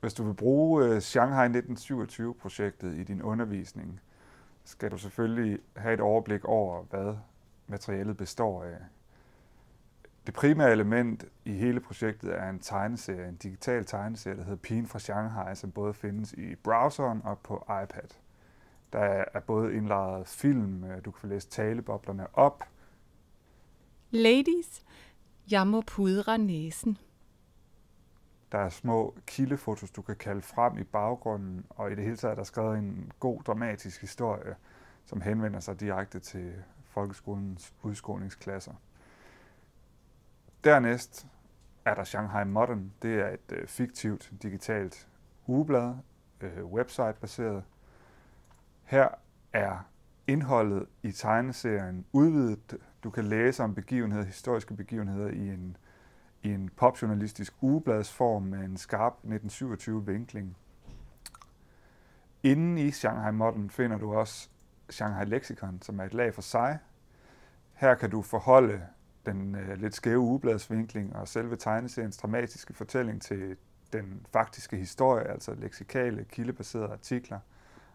Hvis du vil bruge øh, Shanghai 1927-projektet i din undervisning, skal du selvfølgelig have et overblik over, hvad materialet består af. Det primære element i hele projektet er en tegneserie, en digital tegneserie, der hedder Pigen fra Shanghai, som både findes i browseren og på iPad. Der er både indlejret film, øh, du kan få læst taleboblerne op. Ladies, jeg må pudre næsen. Der er små kildefotos, du kan kalde frem i baggrunden, og i det hele taget er der skrevet en god dramatisk historie, som henvender sig direkte til folkeskolens udskolingsklasser. Dernæst er der Shanghai Modern. Det er et øh, fiktivt digitalt ugeblad, øh, website-baseret. Her er indholdet i tegneserien udvidet. Du kan læse om begivenheder, historiske begivenheder i en øh, i en popjournalistisk ugebladsform med en skarp 1927-vinkling. Inden i Shanghai Modern finder du også Shanghai Lexikon, som er et lag for sig. Her kan du forholde den øh, lidt skæve ugebladsvinkling og selve tegneseriens dramatiske fortælling til den faktiske historie, altså leksikale, kildebaserede artikler,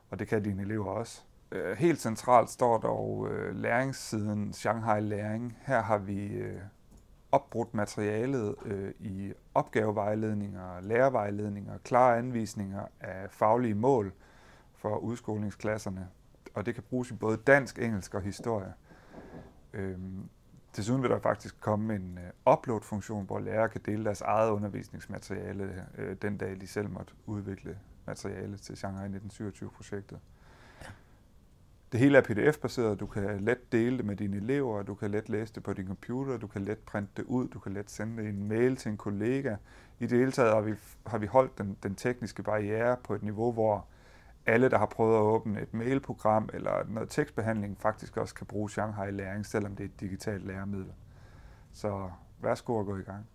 og det kan dine elever også. Øh, helt centralt står dog øh, læringssiden Shanghai Læring. Her har vi øh, opbrudt materialet øh, i opgavevejledninger, lærervejledninger, klare anvisninger af faglige mål for udskolingsklasserne. Og det kan bruges i både dansk, engelsk og historie. Øh, Desuden vil der faktisk komme en øh, upload-funktion, hvor lærere kan dele deres eget undervisningsmateriale øh, den dag, de selv måtte udvikle materiale til Shanghai 1927-projektet. Det hele er pdf-baseret, du kan let dele det med dine elever, du kan let læse det på din computer, du kan let printe det ud, du kan let sende det i en mail til en kollega. I det hele taget har vi, har vi holdt den, den tekniske barriere på et niveau, hvor alle, der har prøvet at åbne et mailprogram eller noget tekstbehandling, faktisk også kan bruge Shanghai Læring, selvom det er et digitalt læremiddel. Så værsgo at gå i gang.